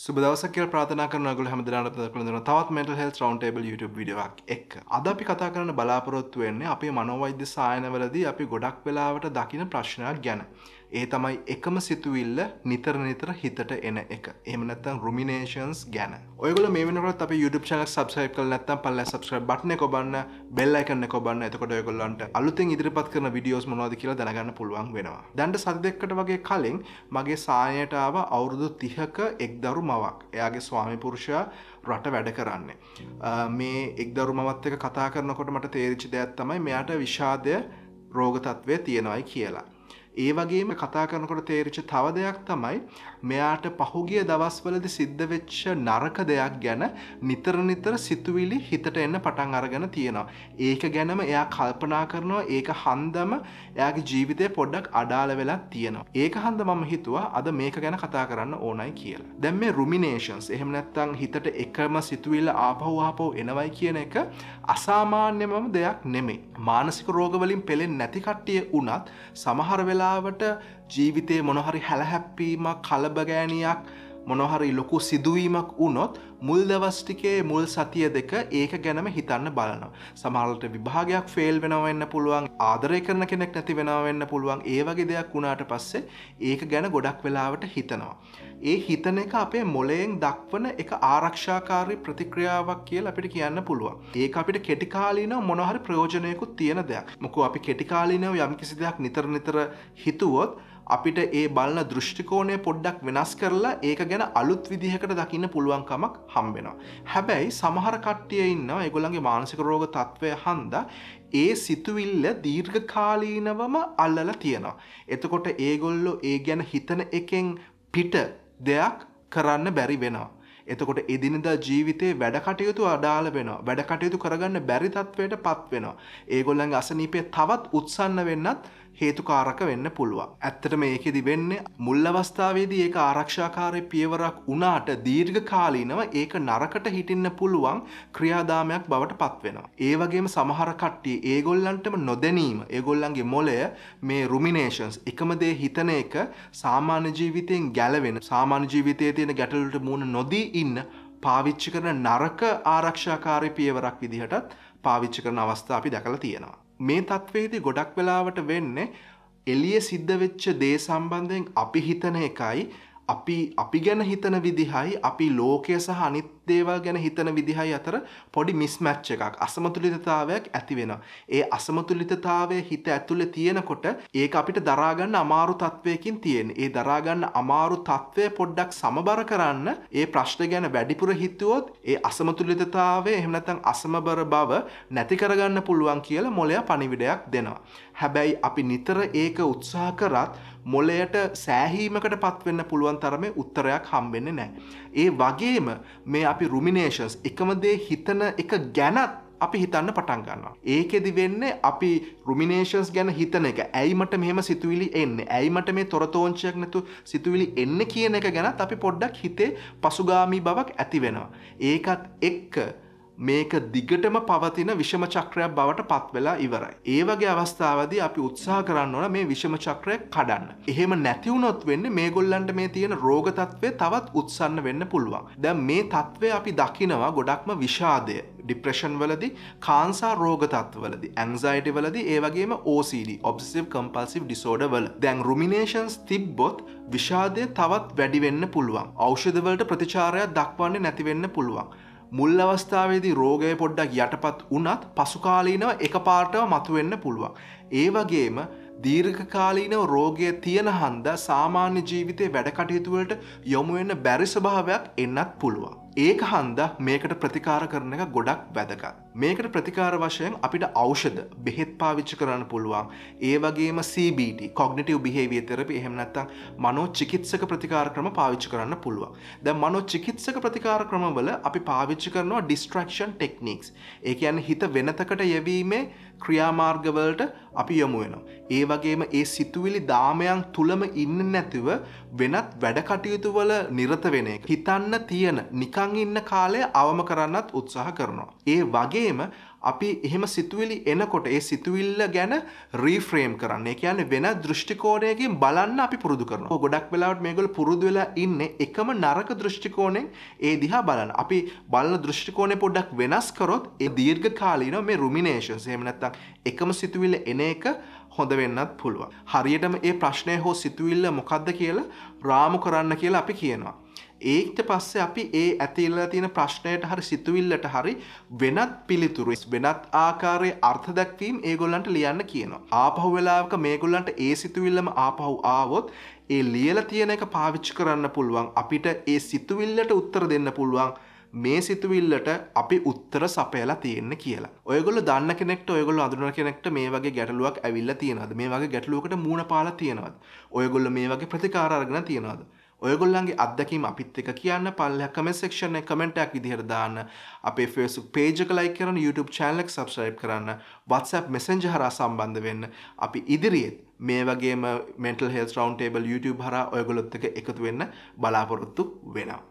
සුබදවස කියල් ප්‍රාථනකරනගල හැමදරනත කළඳන තවත් මෙට හෙල් රවන්් table YouTube විඩියක් එක් අද අපි කතා කරන බලාපොරොත්තු වෙන්නේ අපේ මනෝවෛද්‍ය සායනවලදී අපි ගොඩක් වෙලාවට දකින ප්‍රශ්නයක් ගැන ඒ තමයි එකම සිතුවිල්ල නිතර නිතර හිතට එන එක එමනත්තන් රුමිනේෂන්ස් ගැන ඔයගල මේනකට අප YouTube චනක් සබස්යි කල නැත්තම් පල්ල සබස්ක්‍රයි බට්න කොබන්න බෙල්ල එකන්න කොබන්න එතකොට ඔයගොල්ලන්ට අලුතෙන් ඉදිරිපත් කරන විඩියෝස් මොනවද කියලා දැනගන්න පුළුවන් වෙනවා දැන්ට සදෙක්කට වගේ කලින් මගේ සානයටාව අවුරුදු තිහක එක් දරු මවක් එයාගේ ස්වාමිපුරුෂයා රට වැඩ කරන්නේ මේ එක්දරු මවත් එක කතා කරනකොට මට තේරිචි දෙයක් තමයි මෙයාට විශාදය රෝගතත්වය තියෙනවයි කියලා ඒ වගේම කතා කරනකොට තේරිච තව දෙයක් තමයි මෙයාට පහුගිය දවස්වලද සිද්ධ වෙච්ච නරක දෙයක් ගැන නිතර නිතර සිතුවිලි හිතට එන්න පටන් අරගෙන තියෙනවා. ඒක ගැනම එයා කල්පනා කරනවා ඒක හන්දම එයාගේ ජීවිතය පොඩ්ඩක් අඩාල වෙලා තියෙනවා. ඒක හන්ද මම හිතුවා අද මේක ගැන කතා කරන්න ඕනයි කියලා. දැම් මේ රුමිනේෂන්ස් එහෙම නැත්තං හිතට එකම සිතුවිල්ල ආපහවාපෝ එනවයි කියන එක අසාමාන්‍යමම දෙයක් නෙමේ. මානසික රෝගවලින් පෙළෙන් නැතිකට්ටිය වනත් සමහර වෙලා වෙලාවට ජීවිතයේ මොනොහරි හැලහැප්පීමක් කලබගෑනයක් මොනොහරි ලොකු සිදුවීමක් වුනොත් මුල් දවස්ටිකේ මුල් සතිය දෙක ඒක ගැනම හිතන්න බලනවා. සමහරලට විභාගයක් ෆෙල් වෙනවෙන්න පුළුවන් ආදරය කරන කෙනෙක් නැති වෙනවෙන්න පුළුවන් ඒ වගේ දෙයක් වුණාට පස්සේ ඒක ගැන ගොඩක් වෙලාවට හිතනවා. ඒ හිතන එක අපේ මොලයෙන් දක්වන එක ආරක්ෂාකාරී ප්‍රතික්‍රියාවක් කියල අපිට කියන්න පුළුවන්. ඒක අපිට කෙටිකාලීන මොනහරි ප්‍රයෝජනයකුත් තියෙන දෙයක්. මොකු අපි කෙටිකාලීනව යම් කිසි දෙයක් නිතර නිතර හිතුවොත් අපිට ඒ බලන දෘෂ්ටිකෝණය පොඩ්ඩක් වෙනස් කරලා ඒක ගැන අලුත් විදිහකට දකින්න පුළුවන්කමක් හම්බෙනවා. හැබැයි සමහර කට්ටිය ඉන්න ඒගොල්ලන්ගේ මානසික රෝග තත්ත්වය හන්ද ඒ සිතුවිල්ල දීර්ඝකාලීනවම අල්ලල තියෙනවා. එතකොට ඒගොල්ලෝ ඒ ගැන හිතන එකෙන් පිට දෙයක් කරන්න බැරි වෙනවා. එතකොට එදිනදා ජීවිතේ වැඩ කටයුතු අඩාල වෙනවා වැඩ කටයුතු කරගන්න බැරි තත්වයට පත් වෙනවා ඒගොල්ලන්ගේ අසනීපය තවත් උත්සන්න වෙන්නත් හේතුකාරක වෙන්න පුළුවන්. ඇත්තට මේකෙ දිවෙන්නේ මුල් අවස්ථාවේදී ඒක ආරක්ෂාකාරය පියවරක් වුණාට දීර්ඝකාලීනව ඒක නරකට හිටින්න පුළුවන් ක්‍රියාදාමයක් බවට පත්වෙනවා. ඒ වගේම සමහර කට්ටිය ඒගොල්ලන්ටම නොදැනීම ඒගොල්ලන්ගේ මොලය මේ රුමිනේෂන්ස් එකම දේ හිතන එක සාමාන්‍ය ජීවිතයෙන් ගැලවෙන සාමාන්‍ය ජීවිතයේ තියෙන ගැටලුට මුණ නොදී ඉන්න පාවිච්චි කරන නරක ආරක්ෂාකාරය පියවරක් විදිහටත් පාවිච්චි කරන අවස්ථා අපි දැකලා තියෙනවා. මේ තත්ත්වේදී ගොඩක් වෙලාවට වෙන්නේ එලිය සිද්ධ වෙච්ච දේ සම්බන්ධයෙන් අපි හිතන එකයි අපි අපි ගැන හිතන විදිහයි අපි ලෝකය සහ අනිත් දේවල් ගැන හිතන විදිහයි අතර පොඩි මිස්මැච් එකක් අසමතුලිතතාවයක් ඇති වෙන. ඒ අසමතුලිතතාවය හිත ඇතුළෙ තියෙනකොට ඒක අපිට දරාගන්න අමාරු තත්ත්වයකින් තියෙන්. ඒ දරාගන්න අමාරු තත්ත්වය පොඩ්ඩක් සමබර කරන්න ඒ ප්‍රශ්න ගැන වැඩිපුර හිතුවොත් ඒ අසමතුලිතතාවේ එහෙමනතන් අසමබර බව නැති කරගන්න පුළුවන් කියලා මොලය පණිවිඩයක් දෙනවා. හැබැයි අපි නිතර ඒක උත්සාහ කරත් මොලයට සෑහීමකට පත්වෙන්න පුළුවන් තරමේ උත්තරයක් හම්බෙන්නේ නෑ. ඒ වගේම මේ අප අපි රුමිනේෂස් එකමදේ හිතන එක ගැනත් අපි හිතන්න පටන් ගන්නවා. ඒකෙදි වෙන්නේ අපි රුමිනේෂන්ස් ගැන හිතන එක. ඇයි මට මෙහෙම සිතුවිලි එන්නේ? ඇයි මට මේ තොරතෝංචයක් නැතු සිතුවිලි එන්නේ කියන එක ගැනත් අපි පොඩ්ඩක් හිතේ පසුගාමී බවක් ඇති වෙනවා. ඒකත් එක්ක මේක දිගටම පවතින විෂම චක්‍රයක් බවට පත් වෙලා ඉවරයි. ඒ වගේ අවස්ථාවදී අපි උත්සාහ කරන්න ඕන මේ විෂම චක්‍රය කඩන්න. එහෙම නැති වුණොත් වෙන්නේ මේගොල්ලන්ට මේ තියෙන රෝග తත්වේ තවත් උත්සන්න වෙන්න පුළුවන්. දැන් මේ తත්වේ අපි දකිනවා ගොඩක්ම විෂාදය. ඩිප්‍රෙෂන් වලදී කාන්සා රෝග තත්වලදී ඇංසයිටි වලදී ඒ වගේම OCD ඔබ්සෙසිව් කම්පල්සිව් ඩිසෝඩර් වල දැන් රුමිනේෂන්ස් තිබ්බොත් විෂාදය තවත් වැඩි වෙන්න පුළුවන්. ඖෂධ වලට ප්‍රතිචාරයක් දක්වන්නේ නැති වෙන්න පුළුවන්. මුල් අවස්ථාවේදී රෝගය පොඩ්ඩක් යටපත් වනත් පසුකාලීනව එක පාටව මතුවෙන්න පුළුවන්. ඒවගේම දීර්ඝකාලීනව රෝගය තියෙන හන්ද සාමාන්‍ය ජීවිතය වැඩකටයුතුවලට යොමුවෙන්න බැරිස්භාවයක් එන්නත් පුළුවන්. ඒක හන්ද මේකට ප්‍රතිකාර කරන එක ගොඩක් වැදක. මේකට ප්‍රතිකාර වශයෙන් අපිට අෞෂධ බෙහෙත් පාවිච්චි කරන්න පුළුවන් ඒ වගේම CBT කොග්නටව බිහේවිය තෙරපි එහෙමනත්තං මනෝ චිකිත්සක ප්‍රතිකාර ක්‍රම පාවිච්චි කරන්න පුළුවන් දැ මනෝ චිකිත්සක ප්‍රතිකාර ක්‍රමවල අපි පාවිච්චි කරනවා ඩිස්ට්‍රක්ෂන් ටෙක්නික්ස් ඒ අන්න හිත වෙනතකට යෙවීමේ ක්‍රියාමාර්ගවලට අපි යොමු වෙනවා. ඒ වගේම ඒ සිතුවිලි දාමයන් තුළම ඉන්න නැතිව වෙනත් වැඩකටයුතු වල නිරත වෙන එක. හිතන්න තියෙන නිකං ඉන්න කාලය අවම කරන්නත් උත්සාහ කරනවා. ඒ වගේම අපි එහෙම සිතුවිලි එනකොට ඒ සිතුවිල්ල ගැන රීෆ්‍රේම් කරන්නේ කියන වෙන දෘෂ්ටිකෝණයකින් බලන්න අපි පුරුදු කරනවා. ගොඩක් වෙලාවට මේගොල්ලෝ පුරුදු වෙලා ඉන්නේ එකම නරක දෘෂ්ටිකෝණයෙන් ඒ දිහා බලන්න. අපි බලන දෘෂ්ටිකෝණය පොඩ්ඩක් වෙනස් කරොත් ඒ දීර්ඝ කාලීන මේ රුමිනේෂන්ස් එහෙම නැත්නම් එකම සිතුවිල්ල එන එක හොඳ වෙන්නත් පුළුවන්. හරියටම ඒ ප්‍රශ්නය හෝ සිතුවිල්ල මොකක්ද කියලා රාමු කරන්න කියලා අපි කියනවා. ඒක්ට පස්සේ අපි ඒ ඇතිල්ලා තියෙන ප්‍රශ්නයට හරි සිතුවිල්ලට හරි වෙනත් පිළිතුරුස් වෙනත් ආකාරයේ අර්ථ දැක්වීම් ඒගොල්ලන්ට ලියන්න කියනවා. ආපහු වෙලාවක මේගොල්ලන්ට ඒ සිතුවිල්ලම ආපහු ආවොත් ඒ ලියල තියෙන එක පාවිච්චි කරන්න පුළුවන් අපිට ඒ සිතුවිල්ලට උත්තර දෙන්න පුළුවන් මේ සිතුවිල්ලට අපි උත්තර සපයලා තියෙන්න කියලා. ඔයගොල්ලෝ දන්න කෙනෙක්ට ඔයගොල්ලෝ අඳුන කෙනෙක්ට මේ වගේ ගැටලුවක් ඇවිල්ලා තියෙනවද? මේ වගේ ගැටලුවකට මූණ පාලා තියෙනවද? ඔයගොල්ලෝ මේ වගේ ප්‍රතිකාර අරගෙන තියෙනවද? ඔයගොල්ලන්ගේ අත්දැකීම් අපිත් එක කියන්න පල්ලයක් කමෙන්ට් සෙක්ෂන් එක කමෙන්ට්යක් විදිහට දාන්න අපේ Facebook page එක like කරන්න YouTube channel එක subscribe කරන්න WhatsApp Messenger හරහා සම්බන්ධ වෙන්න අපි ඉදිරියේත් මේ වගේම mental health round table YouTube හරහා ඔයගොල්ලොත් එක්ක එකතු වෙන්න බලාපොරොත්තු වෙනවා